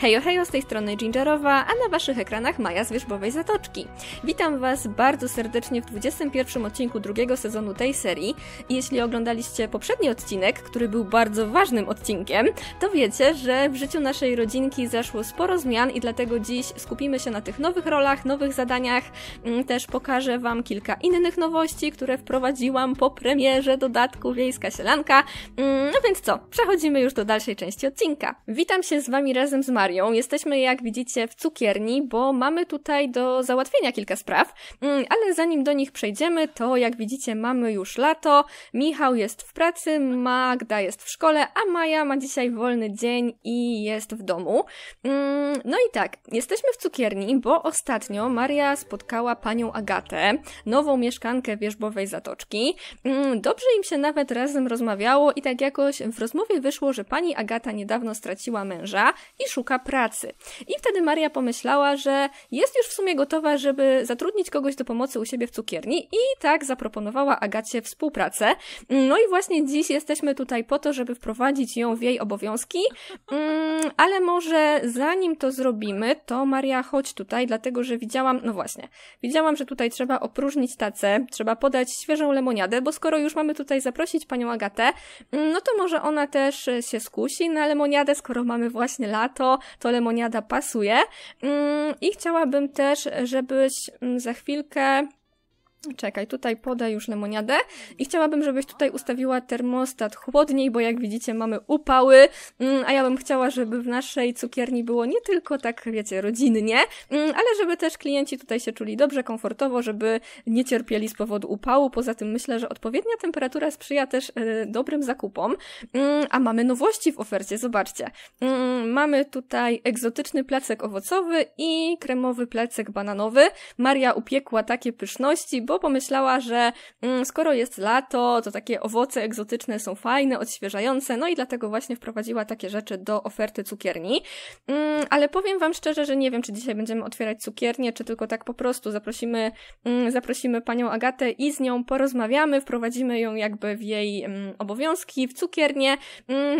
Hejo hejo, z tej strony Gingerowa, a na waszych ekranach Maja z Wierzbowej Zatoczki. Witam was bardzo serdecznie w 21 odcinku drugiego sezonu tej serii i jeśli oglądaliście poprzedni odcinek, który był bardzo ważnym odcinkiem, to wiecie, że w życiu naszej rodzinki zaszło sporo zmian i dlatego dziś skupimy się na tych nowych rolach, nowych zadaniach. Mm, też pokażę wam kilka innych nowości, które wprowadziłam po premierze dodatku Wiejska Sielanka. Mm, no więc co, przechodzimy już do dalszej części odcinka. Witam się z wami razem z Marią Marią. Jesteśmy, jak widzicie, w cukierni, bo mamy tutaj do załatwienia kilka spraw, mm, ale zanim do nich przejdziemy, to jak widzicie, mamy już lato. Michał jest w pracy, Magda jest w szkole, a Maja ma dzisiaj wolny dzień i jest w domu. Mm, no i tak, jesteśmy w cukierni, bo ostatnio Maria spotkała panią Agatę, nową mieszkankę wierzbowej zatoczki. Mm, dobrze im się nawet razem rozmawiało i tak jakoś w rozmowie wyszło, że pani Agata niedawno straciła męża i szuka pracy. I wtedy Maria pomyślała, że jest już w sumie gotowa, żeby zatrudnić kogoś do pomocy u siebie w cukierni i tak zaproponowała Agacie współpracę. No i właśnie dziś jesteśmy tutaj po to, żeby wprowadzić ją w jej obowiązki, mm, ale może zanim to zrobimy, to Maria chodź tutaj, dlatego że widziałam, no właśnie, widziałam, że tutaj trzeba opróżnić tacę, trzeba podać świeżą lemoniadę, bo skoro już mamy tutaj zaprosić panią Agatę, mm, no to może ona też się skusi na lemoniadę, skoro mamy właśnie lato, to lemoniada pasuje. Mm, I chciałabym też, żebyś mm, za chwilkę Czekaj, tutaj podaj już lemoniadę i chciałabym, żebyś tutaj ustawiła termostat chłodniej, bo jak widzicie mamy upały, mm, a ja bym chciała, żeby w naszej cukierni było nie tylko tak, wiecie, rodzinnie, mm, ale żeby też klienci tutaj się czuli dobrze, komfortowo, żeby nie cierpieli z powodu upału. Poza tym myślę, że odpowiednia temperatura sprzyja też e, dobrym zakupom, mm, a mamy nowości w ofercie, zobaczcie. Mamy tutaj egzotyczny placek owocowy i kremowy placek bananowy. Maria upiekła takie pyszności, bo pomyślała, że mm, skoro jest lato, to takie owoce egzotyczne są fajne, odświeżające, no i dlatego właśnie wprowadziła takie rzeczy do oferty cukierni. Mm, ale powiem Wam szczerze, że nie wiem, czy dzisiaj będziemy otwierać cukiernię, czy tylko tak po prostu zaprosimy, mm, zaprosimy Panią Agatę i z nią porozmawiamy, wprowadzimy ją jakby w jej obowiązki, w cukiernię,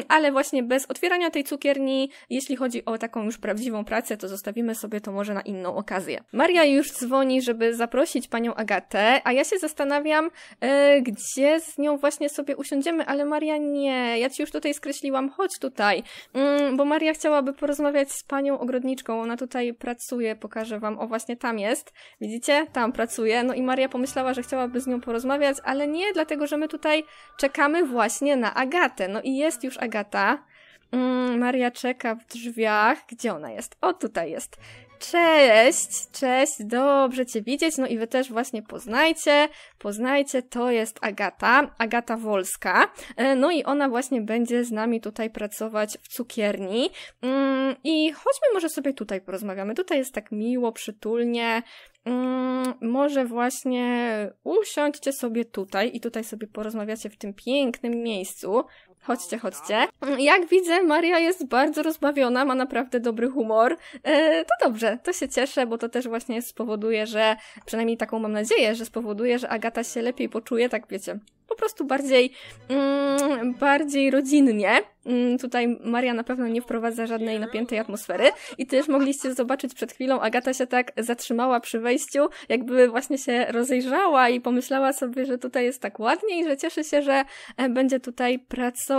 ale właśnie bez otwierania tej cukierni, jeśli chodzi o taką już prawdziwą pracę, to zostawimy sobie to może na inną okazję. Maria już dzwoni, żeby zaprosić Panią Agatę, a ja się zastanawiam, y, gdzie z nią właśnie sobie usiądziemy, ale Maria nie, ja ci już tutaj skreśliłam, chodź tutaj, mm, bo Maria chciałaby porozmawiać z panią ogrodniczką, ona tutaj pracuje, pokażę wam, o właśnie tam jest, widzicie, tam pracuje, no i Maria pomyślała, że chciałaby z nią porozmawiać, ale nie, dlatego że my tutaj czekamy właśnie na Agatę, no i jest już Agata, mm, Maria czeka w drzwiach. Gdzie ona jest? O, tutaj jest. Cześć, cześć, dobrze Cię widzieć. No i Wy też właśnie poznajcie, poznajcie, to jest Agata, Agata Wolska. E, no i ona właśnie będzie z nami tutaj pracować w cukierni. Mm, I chodźmy może sobie tutaj porozmawiamy. Tutaj jest tak miło, przytulnie. Mm, może właśnie usiądźcie sobie tutaj i tutaj sobie porozmawiacie w tym pięknym miejscu. Chodźcie, chodźcie. Mm, jak widzę, Maria jest bardzo rozbawiona, ma naprawdę dobry humor. E, to dobrze, to się cieszę, bo to też właśnie spowoduje, że, przynajmniej taką mam nadzieję, że spowoduje, że Agata się lepiej poczuje, tak wiecie, po prostu bardziej, mm, bardziej rodzinnie. Mm, tutaj Maria na pewno nie wprowadza żadnej napiętej atmosfery. I też mogliście zobaczyć przed chwilą, Agata się tak zatrzymała przy wejściu, jakby właśnie się rozejrzała i pomyślała sobie, że tutaj jest tak ładnie i że cieszy się, że e, będzie tutaj pracować.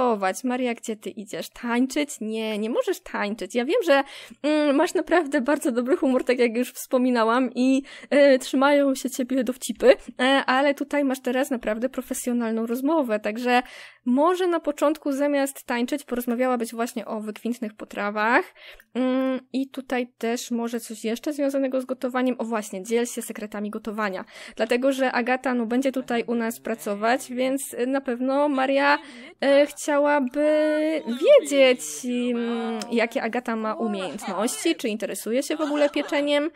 Maria, gdzie ty idziesz? Tańczyć? Nie, nie możesz tańczyć. Ja wiem, że mm, masz naprawdę bardzo dobry humor, tak jak już wspominałam, i y, trzymają się ciebie dowcipy, y, ale tutaj masz teraz naprawdę profesjonalną rozmowę, także może na początku zamiast tańczyć porozmawiałabyś właśnie o wykwintnych potrawach y, i tutaj też może coś jeszcze związanego z gotowaniem. O właśnie, dziel się sekretami gotowania, dlatego, że Agata no będzie tutaj u nas pracować, więc e, na pewno Maria e, chciałaby wiedzieć, mm, jakie Agata ma umiejętności, czy interesuje się w ogóle pieczeniem.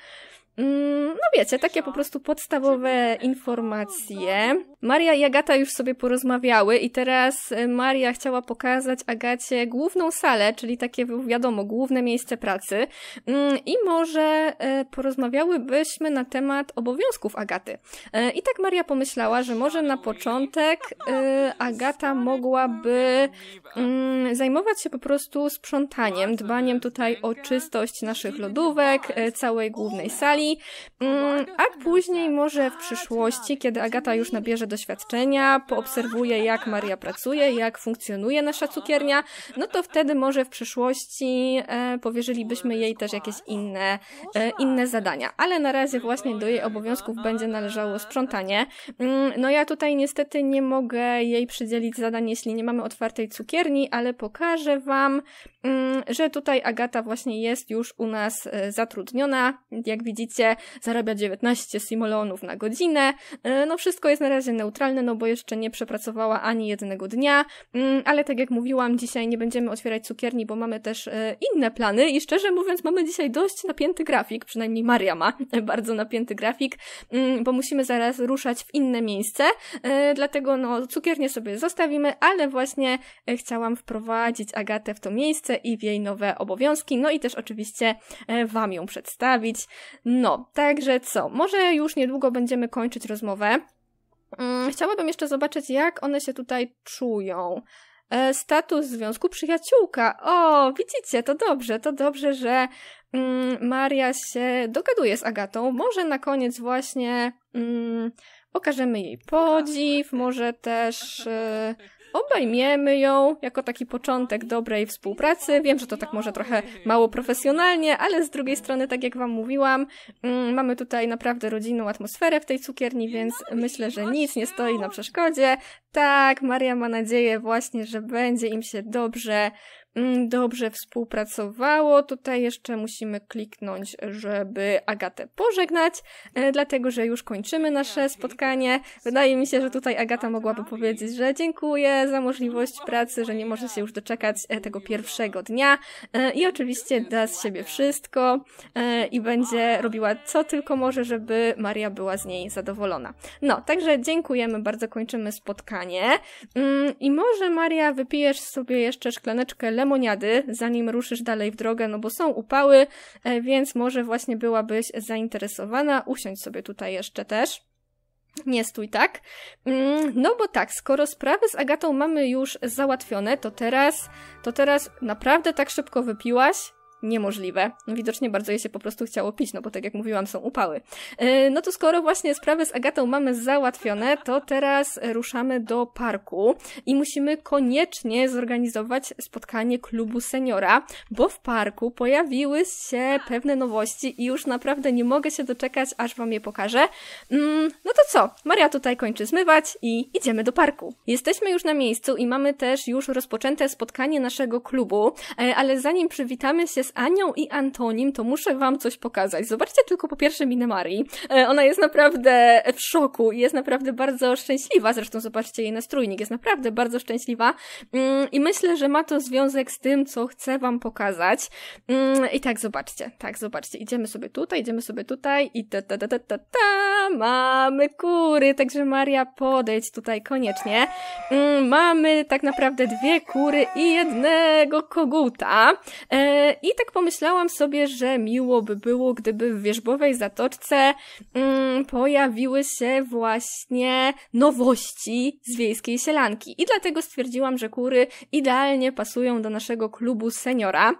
Mm, no wiecie, takie po prostu podstawowe informacje. Maria i Agata już sobie porozmawiały i teraz y, Maria chciała pokazać Agacie główną salę, czyli takie wiadomo, główne miejsce pracy mm, i może y, porozmawiałybyśmy na temat obowiązków Agaty. Y, I tak Maria pomyślała, że może na początek Agata mogłaby mm, zajmować się po prostu sprzątaniem, dbaniem tutaj o czystość naszych lodówek, całej głównej sali, mm, a później może w przyszłości, kiedy Agata już nabierze do doświadczenia, poobserwuje jak Maria pracuje, jak funkcjonuje nasza cukiernia, no to wtedy może w przyszłości e, powierzylibyśmy jej też jakieś inne, e, inne zadania. Ale na razie właśnie do jej obowiązków będzie należało sprzątanie. Mm, no ja tutaj niestety nie mogę jej przydzielić zadań, jeśli nie mamy otwartej cukierni, ale pokażę Wam, mm, że tutaj Agata właśnie jest już u nas e, zatrudniona. Jak widzicie, zarabia 19 simolonów na godzinę. No wszystko jest na razie neutralne, no bo jeszcze nie przepracowała ani jednego dnia, mm, ale tak jak mówiłam, dzisiaj nie będziemy otwierać cukierni, bo mamy też e, inne plany i szczerze mówiąc mamy dzisiaj dość napięty grafik, przynajmniej Maria ma bardzo napięty grafik, mm, bo musimy zaraz ruszać w inne miejsce, e, dlatego no cukiernie sobie zostawimy, ale właśnie e, chciałam wprowadzić Agatę w to miejsce i w jej nowe obowiązki, no i też oczywiście Wam ją przedstawić. No, także co, może już niedługo będziemy kończyć rozmowę. Mm, chciałabym jeszcze zobaczyć, jak one się tutaj czują. E, status związku przyjaciółka. O, widzicie, to dobrze, to dobrze, że mm, Maria się dogaduje z Agatą. Może na koniec właśnie mm, okażemy jej podziw, może też e, Obejmiemy ją jako taki początek dobrej współpracy. Wiem, że to tak może trochę mało profesjonalnie, ale z drugiej strony, tak jak Wam mówiłam, mm, mamy tutaj naprawdę rodzinną atmosferę w tej cukierni, więc myślę, że nic nie stoi na przeszkodzie. Tak, Maria ma nadzieję właśnie, że będzie im się dobrze Mm, dobrze współpracowało. Tutaj jeszcze musimy kliknąć, żeby Agatę pożegnać, e, dlatego że już kończymy nasze spotkanie. Wydaje mi się, że tutaj Agata mogłaby powiedzieć, że dziękuję za możliwość pracy, że nie może się już doczekać e, tego pierwszego dnia e, i oczywiście da z siebie wszystko i będzie robiła co tylko może, żeby Maria była z niej zadowolona. No, także dziękujemy bardzo, kończymy spotkanie mm, i może Maria wypijesz sobie jeszcze szklaneczkę lemonu lemoniady, zanim ruszysz dalej w drogę, no bo są upały, e, więc może właśnie byłabyś zainteresowana. Usiądź sobie tutaj jeszcze też. Nie stój tak. Mm, no bo tak, skoro sprawy z Agatą mamy już załatwione, to teraz, to teraz naprawdę tak szybko wypiłaś, niemożliwe. Widocznie bardzo jej się po prostu chciało pić, no bo tak jak mówiłam, są upały. E, no to skoro właśnie sprawy z Agatą mamy załatwione, to teraz ruszamy do parku i musimy koniecznie zorganizować spotkanie klubu seniora, bo w parku pojawiły się pewne nowości i już naprawdę nie mogę się doczekać, aż wam je pokażę. Mm, no to co? Maria tutaj kończy zmywać i idziemy do parku. Jesteśmy już na miejscu i mamy też już rozpoczęte spotkanie naszego klubu, e, ale zanim przywitamy się z Anią i Antonim, to muszę wam coś pokazać. Zobaczcie tylko po pierwsze minę Marii. E, ona jest naprawdę w szoku i jest naprawdę bardzo szczęśliwa. Zresztą zobaczcie jej nastrójnik, jest naprawdę bardzo szczęśliwa. Mm, I myślę, że ma to związek z tym, co chcę wam pokazać. Mm, I tak, zobaczcie, tak, zobaczcie. Idziemy sobie tutaj, idziemy sobie tutaj i ta ta ta ta ta, ta. mamy kury. Także Maria, podejdź tutaj koniecznie. Mm, mamy tak naprawdę dwie kury i jednego koguta. E, I i tak pomyślałam sobie, że miło by było, gdyby w Wierzbowej Zatoczce mm, pojawiły się właśnie nowości z wiejskiej sielanki. I dlatego stwierdziłam, że kury idealnie pasują do naszego klubu seniora.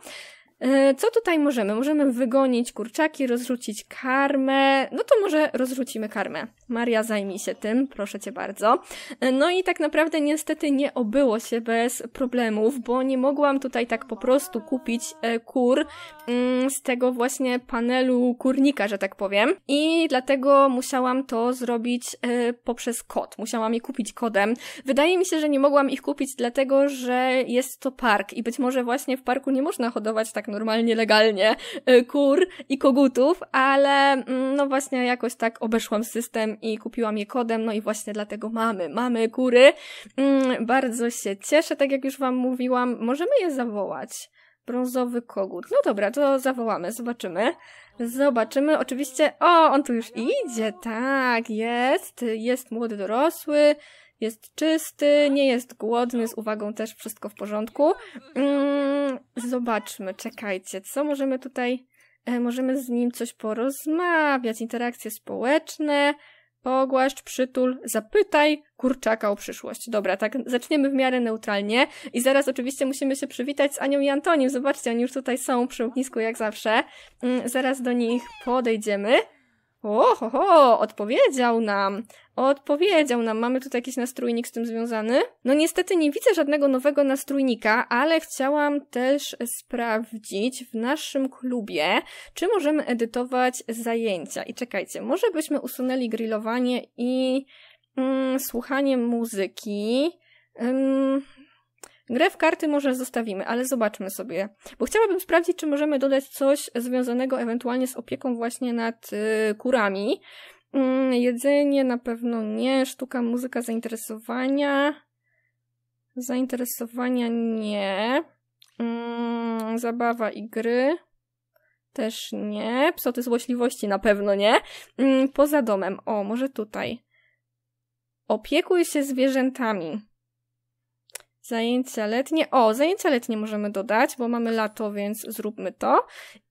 E, co tutaj możemy? Możemy wygonić kurczaki, rozrzucić karmę. No to może rozrzucimy karmę. Maria, zajmij się tym, proszę cię bardzo. E, no i tak naprawdę niestety nie obyło się bez problemów, bo nie mogłam tutaj tak po prostu kupić e, kur mm, z tego właśnie panelu kurnika, że tak powiem. I dlatego musiałam to zrobić poprzez kod. Musiałam je kupić kodem. Wydaje mi się, że nie mogłam ich kupić dlatego, że jest to park i być może właśnie w parku nie można hodować tak tak normalnie, legalnie y, kur i kogutów, ale mm, no właśnie jakoś tak obeszłam system i kupiłam je kodem, no i właśnie dlatego mamy, mamy kury. Mm, bardzo się cieszę, tak jak już Wam mówiłam, możemy je zawołać. Brązowy kogut. No dobra, to zawołamy, zobaczymy. Zobaczymy, oczywiście. O, on tu już idzie, tak, jest, jest młody dorosły jest czysty, nie jest głodny, z uwagą też wszystko w porządku. Mm, zobaczmy, czekajcie, co możemy tutaj, e, możemy z nim coś porozmawiać, interakcje społeczne, pogłaszcz, przytul, zapytaj kurczaka o przyszłość. Dobra, tak zaczniemy w miarę neutralnie i zaraz oczywiście musimy się przywitać z Anią i Antonim. Zobaczcie, oni już tutaj są przy ognisku jak zawsze. Mm, zaraz do nich podejdziemy. Oho, odpowiedział nam. Odpowiedział nam. Mamy tutaj jakiś nastrójnik z tym związany? No niestety nie widzę żadnego nowego nastrójnika, ale chciałam też sprawdzić w naszym klubie, czy możemy edytować zajęcia. I czekajcie, może byśmy usunęli grillowanie i mm, słuchanie muzyki. Mm, Grę w karty może zostawimy, ale zobaczmy sobie. Bo chciałabym sprawdzić, czy możemy dodać coś związanego ewentualnie z opieką właśnie nad y, kurami. Y, jedzenie na pewno nie, sztuka, muzyka, zainteresowania. Zainteresowania nie. Y, zabawa i gry. Też nie. Psoty złośliwości na pewno nie. Mm, poza domem. O, może tutaj. Opiekuj się zwierzętami. Zajęcia letnie. O, zajęcia letnie możemy dodać, bo mamy lato, więc zróbmy to.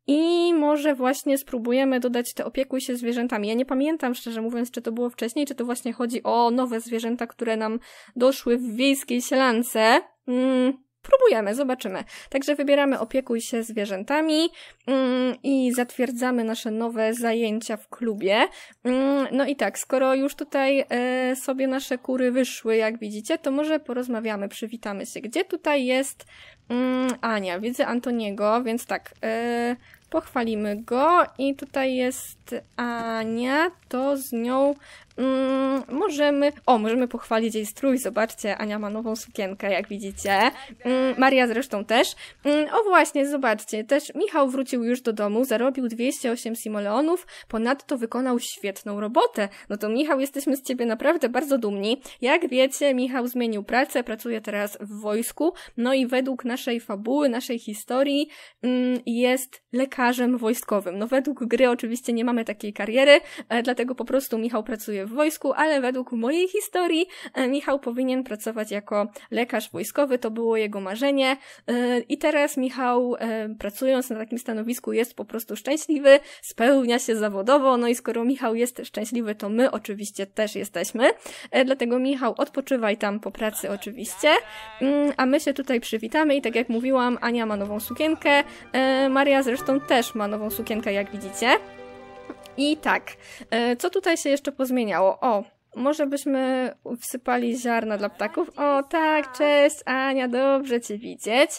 I może właśnie spróbujemy dodać te opiekuj się zwierzętami. Ja nie pamiętam szczerze mówiąc, czy to było wcześniej, czy to właśnie chodzi o nowe zwierzęta, które nam doszły w wiejskiej sielance. Mm, Próbujemy, zobaczymy. Także wybieramy opiekuj się zwierzętami mm, i zatwierdzamy nasze nowe zajęcia w klubie. Mm, no i tak, skoro już tutaj e, sobie nasze kury wyszły, jak widzicie, to może porozmawiamy, przywitamy się. Gdzie tutaj jest mm, Ania? Widzę Antoniego, więc tak, e, pochwalimy go i tutaj jest Ania, to z nią Mm, możemy, o, możemy pochwalić jej strój. Zobaczcie, Ania ma nową sukienkę, jak widzicie. Mm, Maria zresztą też. Mm, o właśnie, zobaczcie, też Michał wrócił już do domu, zarobił 208 simoleonów, ponadto wykonał świetną robotę. No to Michał, jesteśmy z ciebie naprawdę bardzo dumni. Jak wiecie, Michał zmienił pracę, pracuje teraz w wojsku, no i według naszej fabuły, naszej historii mm, jest lekarzem wojskowym. No według gry oczywiście nie mamy takiej kariery, e, dlatego po prostu Michał pracuje w wojsku, ale według mojej historii e, Michał powinien pracować jako lekarz wojskowy, to było jego marzenie e, i teraz Michał e, pracując na takim stanowisku jest po prostu szczęśliwy, spełnia się zawodowo, no i skoro Michał jest szczęśliwy, to my oczywiście też jesteśmy, dlatego Michał odpoczywaj tam po pracy oczywiście, mm, a my się tutaj przywitamy i tak jak mówiłam, Ania ma nową sukienkę, Maria zresztą też ma nową sukienkę, jak widzicie. I tak, e, co tutaj się jeszcze pozmieniało? O, może byśmy wsypali ziarna dla ptaków? O tak, cześć Ania, dobrze Cię widzieć.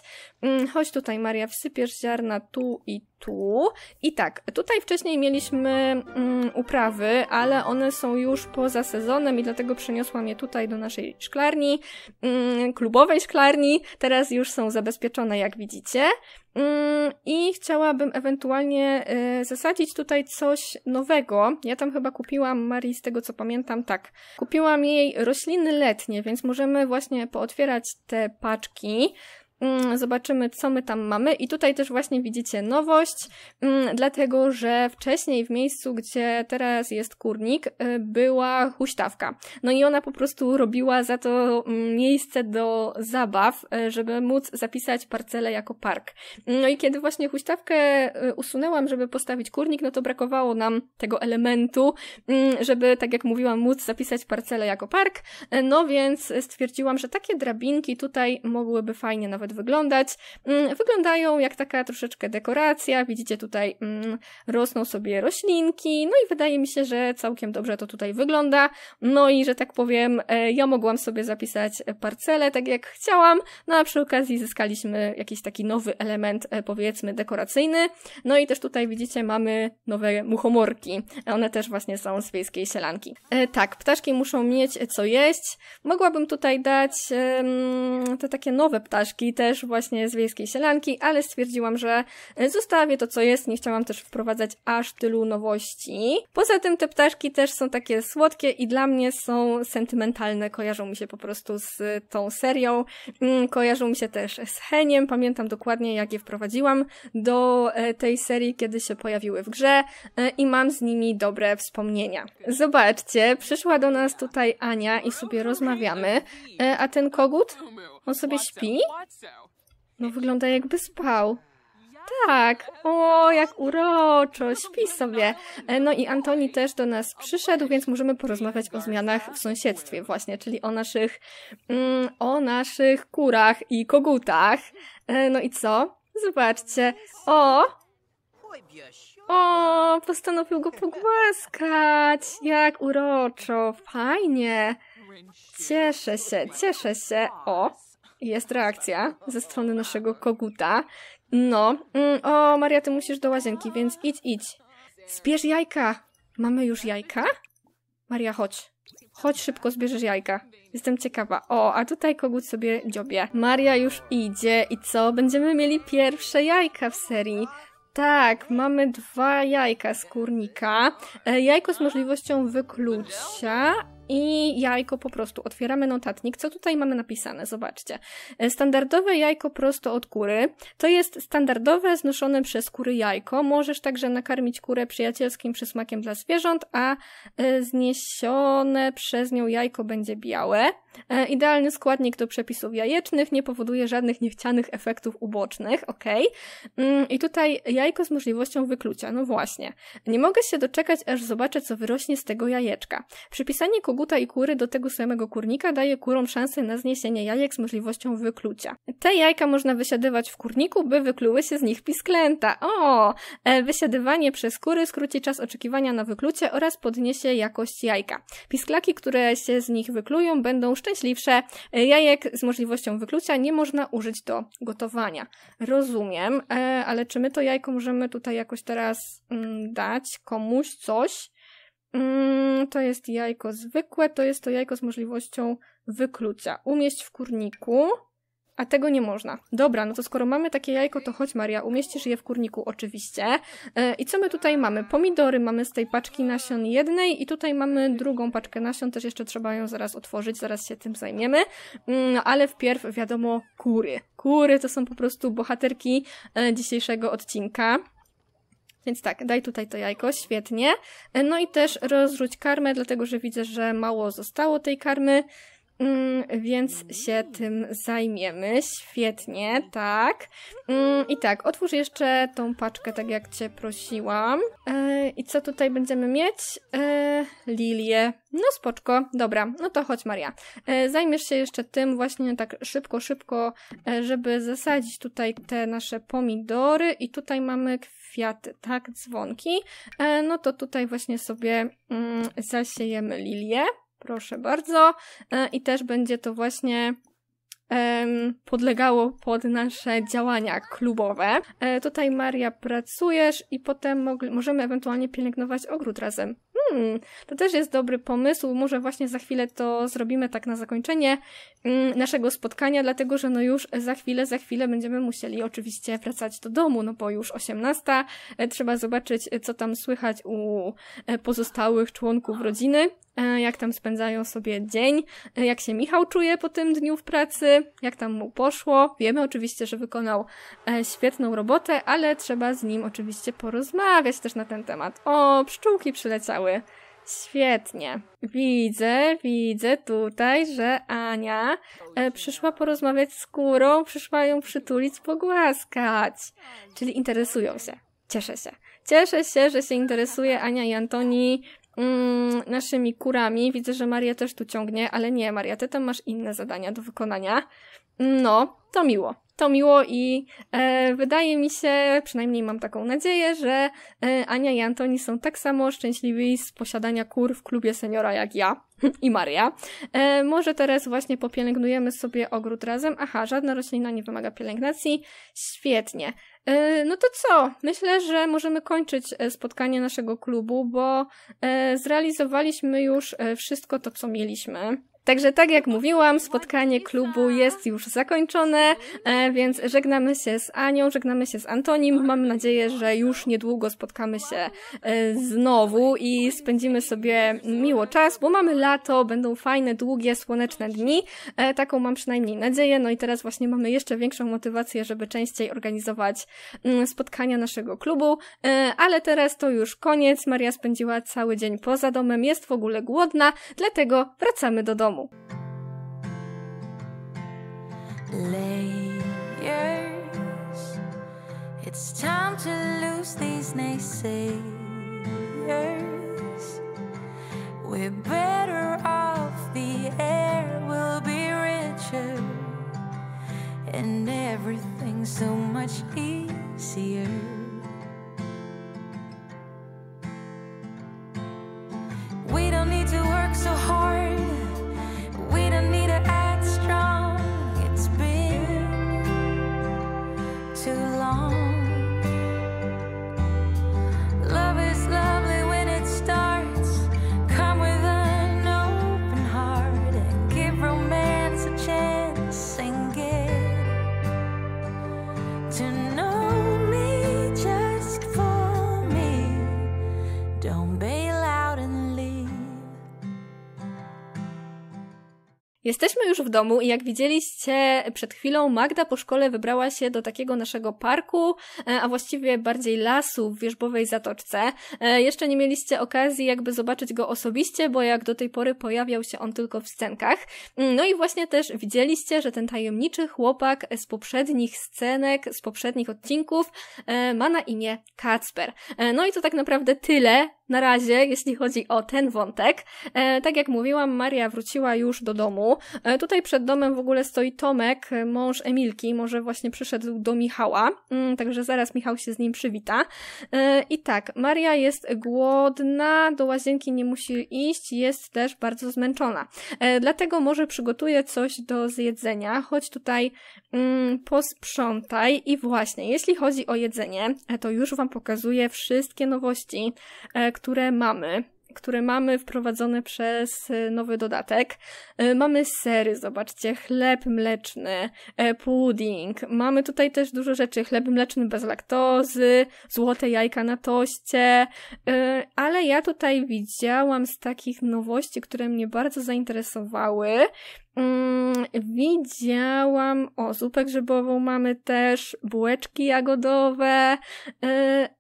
Mm, chodź tutaj Maria, wsypiesz ziarna tu i tu. I tak, tutaj wcześniej mieliśmy mm, uprawy, ale one są już poza sezonem i dlatego przeniosłam je tutaj do naszej szklarni, mm, klubowej szklarni. Teraz już są zabezpieczone, jak widzicie. Mm, I chciałabym ewentualnie y, zasadzić tutaj coś nowego. Ja tam chyba kupiłam Marii, z tego co pamiętam, tak. Kupiłam jej rośliny letnie, więc możemy właśnie pootwierać te paczki. Mm, zobaczymy, co my tam mamy. I tutaj też właśnie widzicie nowość, mm, dlatego że wcześniej w miejscu, gdzie teraz jest kurnik, y, była huśtawka. No i ona po prostu robiła za to mm, miejsce do zabaw, y, żeby móc zapisać parcelę jako park. No i kiedy właśnie huśtawkę y, usunęłam, żeby postawić kurnik, no to brakowało nam tego elementu, żeby, tak jak mówiłam, móc zapisać parcelę jako park. No więc stwierdziłam, że takie drabinki tutaj mogłyby fajnie nawet nawet wyglądać. Mm, wyglądają jak taka troszeczkę dekoracja, widzicie tutaj mm, rosną sobie roślinki, no i wydaje mi się, że całkiem dobrze to tutaj wygląda. No i że tak powiem, e, ja mogłam sobie zapisać parcelę tak jak chciałam, no a przy okazji zyskaliśmy jakiś taki nowy element, e, powiedzmy, dekoracyjny. No i też tutaj widzicie, mamy nowe muchomorki. One też właśnie są z wiejskiej sielanki. E, tak, ptaszki muszą mieć co jeść. Mogłabym tutaj dać te takie nowe ptaszki, też właśnie z wiejskiej sielanki, ale stwierdziłam, że zostawię to, co jest, nie chciałam też wprowadzać aż tylu nowości. Poza tym te ptaszki też są takie słodkie i dla mnie są sentymentalne, kojarzą mi się po prostu z tą serią, mm, kojarzą mi się też z Heniem, pamiętam dokładnie jak je wprowadziłam do e, tej serii, kiedy się pojawiły w grze e, i mam z nimi dobre wspomnienia. Zobaczcie, przyszła do nas tutaj Ania i sobie rozmawiamy, e, a ten kogut on sobie śpi? No wygląda jakby spał. Tak, o, jak uroczo, śpi sobie. E, no i Antoni też do nas przyszedł, więc możemy porozmawiać o zmianach w sąsiedztwie właśnie, czyli o naszych, mm, o naszych kurach i kogutach. E, no i co? Zobaczcie. O! O, postanowił go pogłaskać. Jak uroczo, fajnie. Cieszę się, cieszę się. O, jest reakcja ze strony naszego koguta. No, mm, o Maria, ty musisz do łazienki, więc idź, idź. Zbierz jajka. Mamy już jajka? Maria, chodź. Chodź szybko, zbierzesz jajka. Jestem ciekawa. O, a tutaj kogut sobie dziobie. Maria już idzie i co? Będziemy mieli pierwsze jajka w serii. Tak, mamy dwa jajka z kurnika. E, jajko z możliwością wyklucia, i jajko po prostu otwieramy notatnik. Co tutaj mamy napisane? Zobaczcie. E, standardowe jajko prosto od kury. To jest standardowe, znoszone przez kury jajko. Możesz także nakarmić kurę przyjacielskim przysmakiem dla zwierząt, a e, zniesione przez nią jajko będzie białe. E, idealny składnik do przepisów jajecznych, nie powoduje żadnych niechcianych efektów ubocznych, ok? Mm, I tutaj jajko z możliwością wyklucia, no właśnie. Nie mogę się doczekać, aż zobaczę, co wyrośnie z tego jajeczka. Przypisanie koguta i kury do tego samego kurnika daje kurom szansę na zniesienie jajek z możliwością wyklucia. Te jajka można wysiadywać w kurniku, by wykluły się z nich pisklęta. O! E, wysiadywanie przez kury skróci czas oczekiwania na wyklucie oraz podniesie jakość jajka. Pisklaki, które się z nich wyklują, będą szczęśliwsze. Jajek z możliwością wyklucia nie można użyć do gotowania. Rozumiem, e, ale czy my to jajko możemy tutaj jakoś teraz mm, dać komuś coś? Mm, to jest jajko zwykłe, to jest to jajko z możliwością wyklucia. Umieść w kurniku. A tego nie można. Dobra, no to skoro mamy takie jajko, to chodź Maria, umieścisz je w kurniku oczywiście. E, I co my tutaj mamy? Pomidory mamy z tej paczki nasion jednej i tutaj mamy drugą paczkę nasion, też jeszcze trzeba ją zaraz otworzyć, zaraz się tym zajmiemy. No ale wpierw wiadomo kury. Kury to są po prostu bohaterki e, dzisiejszego odcinka. Więc tak, daj tutaj to jajko, świetnie. E, no i też rozrzuć karmę, dlatego że widzę, że mało zostało tej karmy. Mm, więc się tym zajmiemy. Świetnie, tak. Mm, I tak, otwórz jeszcze tą paczkę, tak jak Cię prosiłam. Yy, I co tutaj będziemy mieć? Yy, e, lilię. No spoczko, dobra, no to chodź Maria. Yy, zajmiesz się jeszcze tym właśnie tak szybko, szybko, żeby zasadzić tutaj te nasze pomidory i tutaj mamy kwiaty, tak, dzwonki. no to tutaj właśnie sobie mm, zasiejemy lilię. Proszę bardzo. E, I też będzie to właśnie podlegało pod nasze działania klubowe. E, tutaj Maria pracujesz i potem możemy ewentualnie pielęgnować ogród razem. Hmm, to też jest dobry pomysł. Może właśnie za chwilę to zrobimy tak na zakończenie mm, naszego spotkania, dlatego że no już za chwilę, za chwilę będziemy musieli oczywiście wracać do domu, no bo już 18. E, trzeba zobaczyć, co tam słychać u pozostałych członków rodziny. E, jak tam spędzają sobie dzień, e, jak się Michał czuje po tym dniu w pracy, jak tam mu poszło. Wiemy oczywiście, że wykonał e, świetną robotę, ale trzeba z nim oczywiście porozmawiać też na ten temat. O, pszczółki przyleciały. Świetnie. Widzę, widzę tutaj, że Ania przyszła porozmawiać z kurą, przyszła ją przytulić, pogłaskać. Czyli interesują się. Cieszę się. Cieszę się, że się interesuje Ania i Antoni mm, naszymi kurami. Widzę, że Maria też tu ciągnie, ale nie, Maria, ty tam masz inne zadania do wykonania. No, to miło. To miło i e, wydaje mi się, przynajmniej mam taką nadzieję, że e, Ania i Antoni są tak samo szczęśliwi z posiadania kur w klubie seniora jak ja i Maria. E, może teraz właśnie popielęgnujemy sobie ogród razem. Aha, żadna roślina nie wymaga pielęgnacji. Świetnie. E, no to co? Myślę, że możemy kończyć e, spotkanie naszego klubu, bo e, zrealizowaliśmy już wszystko to, co mieliśmy. Także tak jak mówiłam, spotkanie klubu jest już zakończone, e, więc żegnamy się z Anią, żegnamy się z Antonim. Mam nadzieję, że już niedługo spotkamy się e, znowu i spędzimy sobie miło czas, bo mamy lato, będą fajne, długie, słoneczne dni. E, taką mam przynajmniej nadzieję. No i teraz właśnie mamy jeszcze większą motywację, żeby częściej organizować mm, spotkania naszego klubu. Ale teraz to już koniec. Maria spędziła cały dzień poza domem, jest w ogóle głodna, dlatego wracamy do domu. amo. Layers. It's time to lose these naysayers. We're better off, the air will be richer, and everything's so much easier. w domu i jak widzieliście przed chwilą, Magda po szkole wybrała się do takiego naszego parku, e, a właściwie bardziej lasu w Wierzbowej Zatoczce. E, jeszcze nie mieliście okazji jakby zobaczyć go osobiście, bo jak do tej pory pojawiał się on tylko w scenkach. Mm, no i właśnie też widzieliście, że ten tajemniczy chłopak z poprzednich scenek, z poprzednich odcinków e, ma na imię Kacper. No i to tak naprawdę tyle, na razie, jeśli chodzi o ten wątek, e, tak jak mówiłam, Maria wróciła już do domu. E, tutaj przed domem w ogóle stoi Tomek, e, mąż Emilki, może właśnie przyszedł do Michała, mm, także zaraz Michał się z nim przywita. E, I tak, Maria jest głodna, do łazienki nie musi iść, jest też bardzo zmęczona. E, dlatego może przygotuje coś do zjedzenia, choć tutaj mm, posprzątaj. I właśnie, jeśli chodzi o jedzenie, e, to już Wam pokazuję wszystkie nowości, które mamy które mamy wprowadzone przez y, nowy dodatek. Y, mamy sery, zobaczcie, chleb mleczny, y, pudding. Mamy tutaj też dużo rzeczy, chleb mleczny bez laktozy, złote jajka na toście, ale ja tutaj widziałam z takich nowości, które mnie bardzo zainteresowały, Mm, widziałam, o, zupę grzybową mamy też, bułeczki jagodowe, y,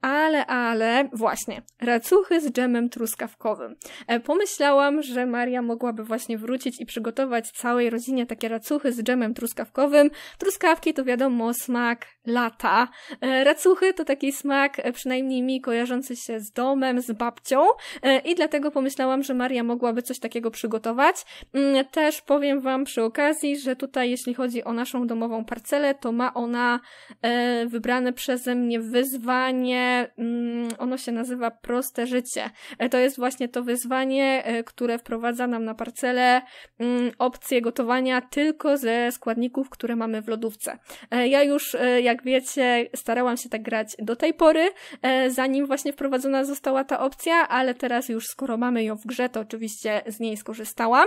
ale, ale, właśnie, racuchy z dżemem truskawkowym. E, pomyślałam, że Maria mogłaby właśnie wrócić i przygotować całej rodzinie takie racuchy z dżemem truskawkowym. Truskawki to wiadomo smak lata. E, racuchy to taki smak, e, przynajmniej mi, kojarzący się z domem, z babcią i dlatego pomyślałam, że Maria mogłaby coś takiego przygotować. Mm, też powiem Wam przy okazji, że tutaj jeśli chodzi o naszą domową parcelę, to ma ona e, wybrane przeze mnie wyzwanie, mm, ono się nazywa Proste Życie. E, to jest właśnie to wyzwanie, e, które wprowadza nam na parcelę mm, opcję gotowania tylko ze składników, które mamy w lodówce. E, ja już, e, jak wiecie, starałam się tak grać do tej pory, e, zanim właśnie wprowadzona została ta opcja, ale teraz już skoro mamy ją w grze, to oczywiście z niej skorzystałam.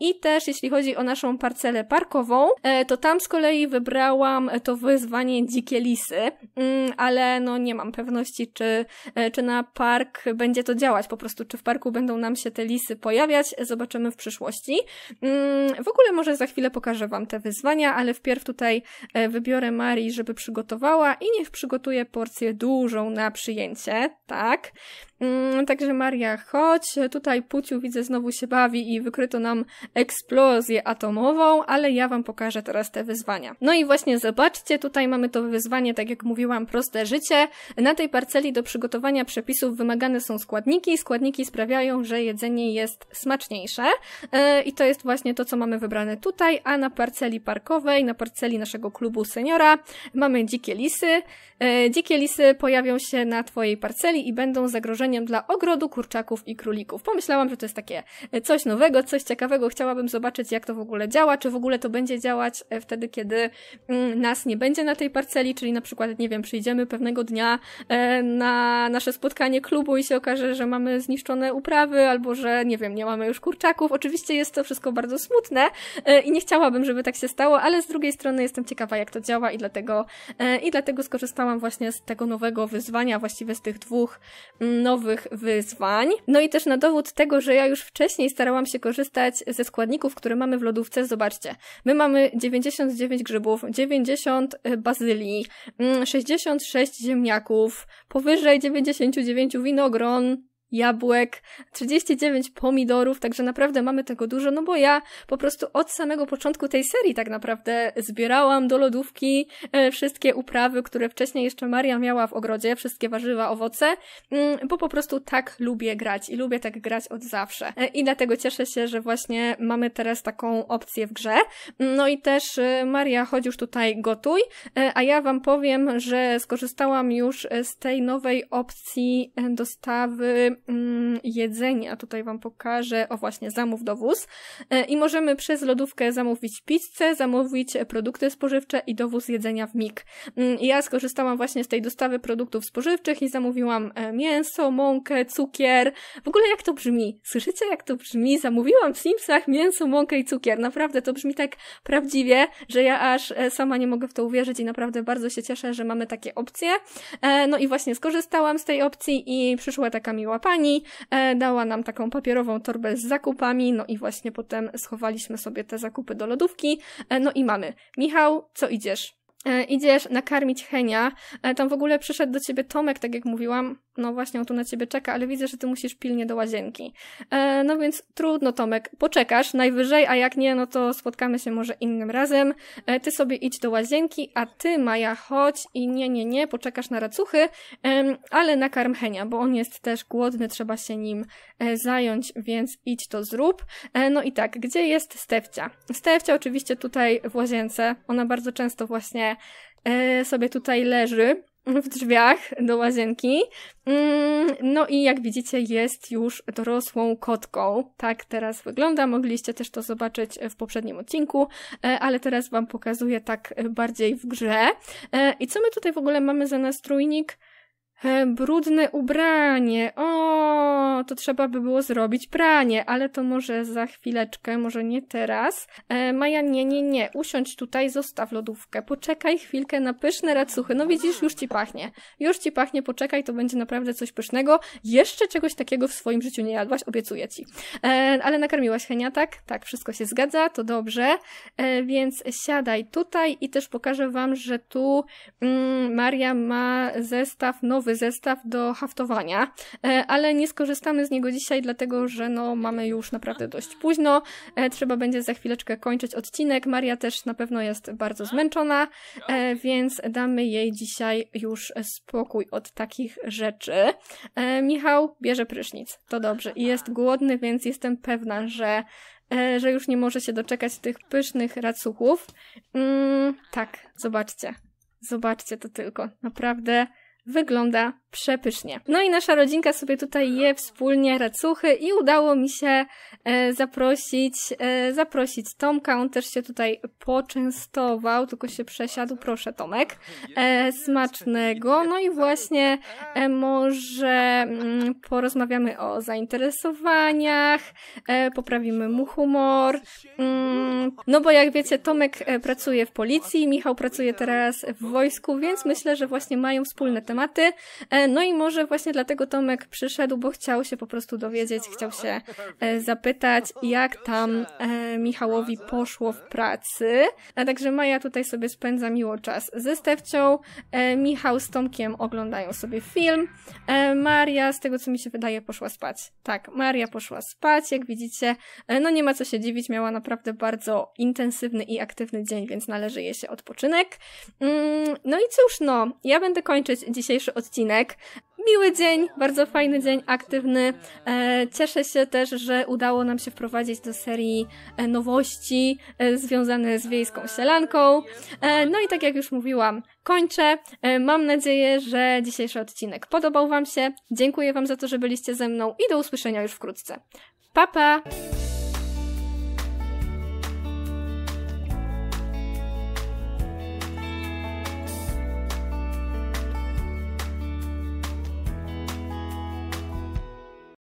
I też jeśli jeśli chodzi o naszą parcelę parkową, e, to tam z kolei wybrałam to wyzwanie Dzikie Lisy, mm, ale no nie mam pewności, czy, e, czy na park będzie to działać po prostu, czy w parku będą nam się te lisy pojawiać, zobaczymy w przyszłości. Mm, w ogóle może za chwilę pokażę Wam te wyzwania, ale wpierw tutaj e, wybiorę Marii, żeby przygotowała i niech przygotuje porcję dużą na przyjęcie, tak? Mm, także Maria, chodź, tutaj Puciu widzę znowu się bawi i wykryto nam eksplozję atomową, ale ja wam pokażę teraz te wyzwania. No i właśnie zobaczcie, tutaj mamy to wyzwanie, tak jak mówiłam, proste życie. Na tej parceli do przygotowania przepisów wymagane są składniki. Składniki sprawiają, że jedzenie jest smaczniejsze e, i to jest właśnie to, co mamy wybrane tutaj, a na parceli parkowej, na parceli naszego klubu seniora mamy dzikie lisy. E, dzikie lisy pojawią się na twojej parceli i będą zagrożone dla ogrodu kurczaków i królików. Pomyślałam, że to jest takie e, coś nowego, coś ciekawego. Chciałabym zobaczyć, jak to w ogóle działa, czy w ogóle to będzie działać e, wtedy, kiedy mm, nas nie będzie na tej parceli, czyli na przykład, nie wiem, przyjdziemy pewnego dnia e, na nasze spotkanie klubu i się okaże, że mamy zniszczone uprawy, albo że, nie wiem, nie mamy już kurczaków. Oczywiście jest to wszystko bardzo smutne i nie chciałabym, żeby tak się stało, ale z drugiej strony jestem ciekawa, jak to działa i dlatego, i dlatego skorzystałam właśnie z tego nowego wyzwania, właściwie z tych dwóch mm, nowych nowych wyzwań. No i też na dowód tego, że ja już wcześniej starałam się korzystać ze składników, które mamy w lodówce, zobaczcie. My mamy 99 grzybów, 90 y, bazylii, 66 mm, ziemniaków, powyżej 99 winogron, jabłek, 39 pomidorów, także naprawdę mamy tego dużo, no bo ja po prostu od samego początku tej serii tak naprawdę zbierałam do lodówki e, wszystkie uprawy, które wcześniej jeszcze Maria miała w ogrodzie, wszystkie warzywa, owoce, mm, bo po prostu tak lubię grać i lubię tak grać od zawsze. E, I dlatego cieszę się, że właśnie mamy teraz taką opcję w grze. No i też e, Maria, chodź już tutaj gotuj, a ja wam powiem, że skorzystałam już z tej nowej opcji dostawy mm, jedzenia. Tutaj Wam pokażę, o właśnie, zamów dowóz. E, I możemy przez lodówkę zamówić pizzę, zamówić produkty spożywcze i dowóz jedzenia w MIG. Mm, ja skorzystałam właśnie z tej dostawy produktów spożywczych i zamówiłam e, mięso, mąkę, cukier. W ogóle jak to brzmi? Słyszycie jak to brzmi? Zamówiłam w Simsach mięso, mąkę i cukier. Naprawdę to brzmi tak prawdziwie, że ja aż e, sama nie mogę w to uwierzyć i naprawdę bardzo się cieszę, że mamy takie opcje. No i właśnie skorzystałam z tej opcji i przyszła taka miła pani pani e, dała nam taką papierową torbę z zakupami, no i właśnie potem schowaliśmy sobie te zakupy do lodówki, e, no i mamy. Michał, co idziesz? E, idziesz nakarmić Henia. E, tam w ogóle przyszedł do ciebie Tomek, tak jak mówiłam, no właśnie, on tu na ciebie czeka, ale widzę, że ty musisz pilnie do łazienki. E, no więc trudno, Tomek, poczekasz najwyżej, a jak nie, no to spotkamy się może innym razem. E, ty sobie idź do łazienki, a ty, Maja, chodź i nie, nie, nie, poczekasz na racuchy, e, ale na karmchenia, bo on jest też głodny, trzeba się nim e, zająć, więc idź to zrób. E, no i tak, gdzie jest Stefcia? Stefcia oczywiście tutaj w łazience, ona bardzo często właśnie e, sobie tutaj leży w drzwiach do łazienki. Mm, no i jak widzicie, jest już dorosłą kotką. Tak teraz wygląda. Mogliście też to zobaczyć w poprzednim odcinku, e, ale teraz Wam pokazuję tak bardziej w grze. E, I co my tutaj w ogóle mamy za nastrójnik? E, brudne ubranie, o, to trzeba by było zrobić pranie, ale to może za chwileczkę, może nie teraz. E, Maja, nie, nie, nie, usiądź tutaj, zostaw lodówkę, poczekaj chwilkę na pyszne racuchy, no widzisz, już ci pachnie, już ci pachnie, poczekaj, to będzie naprawdę coś pysznego, jeszcze czegoś takiego w swoim życiu nie jadłaś, obiecuję ci. E, ale nakarmiłaś Henia, tak? Tak, wszystko się zgadza, to dobrze, e, więc siadaj tutaj i też pokażę wam, że tu mm, Maria ma zestaw nowych dodatkowy zestaw do haftowania, e, ale nie skorzystamy z niego dzisiaj, dlatego że no, mamy już naprawdę dość późno. E, trzeba będzie za chwileczkę kończyć odcinek. Maria też na pewno jest bardzo zmęczona, e, więc damy jej dzisiaj już spokój od takich rzeczy. Michał bierze prysznic, to dobrze. I jest głodny, więc jestem pewna, że że już nie może się doczekać tych pysznych racuchów. Mm, tak, zobaczcie. Zobaczcie to tylko. Naprawdę wygląda przepysznie. No i nasza rodzinka sobie tutaj je wspólnie racuchy i udało mi się e, zaprosić, e, zaprosić Tomka, on też się tutaj poczęstował, tylko się przesiadł, proszę Tomek, e, smacznego. No i właśnie może mm, porozmawiamy o zainteresowaniach, poprawimy mu humor, mm, no bo jak wiecie Tomek pracuje w policji, Michał pracuje teraz w wojsku, więc myślę, że właśnie mają wspólne tematy. No i może właśnie dlatego Tomek przyszedł, bo chciał się po prostu dowiedzieć, chciał się e, zapytać, jak tam e, Michałowi poszło w pracy. A także Maja tutaj sobie spędza miło czas ze Stefcią, e, Michał z Tomkiem oglądają sobie film, Maria z tego co mi się wydaje poszła spać. Tak, Maria poszła spać, jak widzicie, no nie ma co się dziwić, miała naprawdę bardzo intensywny i aktywny dzień, więc należy jej się odpoczynek. Mm, no i cóż, no, ja będę kończyć dzisiejszy odcinek miły dzień, bardzo fajny dzień, aktywny. E, cieszę się też, że udało nam się wprowadzić do serii e, nowości e, związane z wiejską sielanką. No i tak jak już mówiłam, kończę. Mam nadzieję, że dzisiejszy odcinek podobał Wam się. Dziękuję Wam za to, że byliście ze mną i do usłyszenia już wkrótce. Pa pa!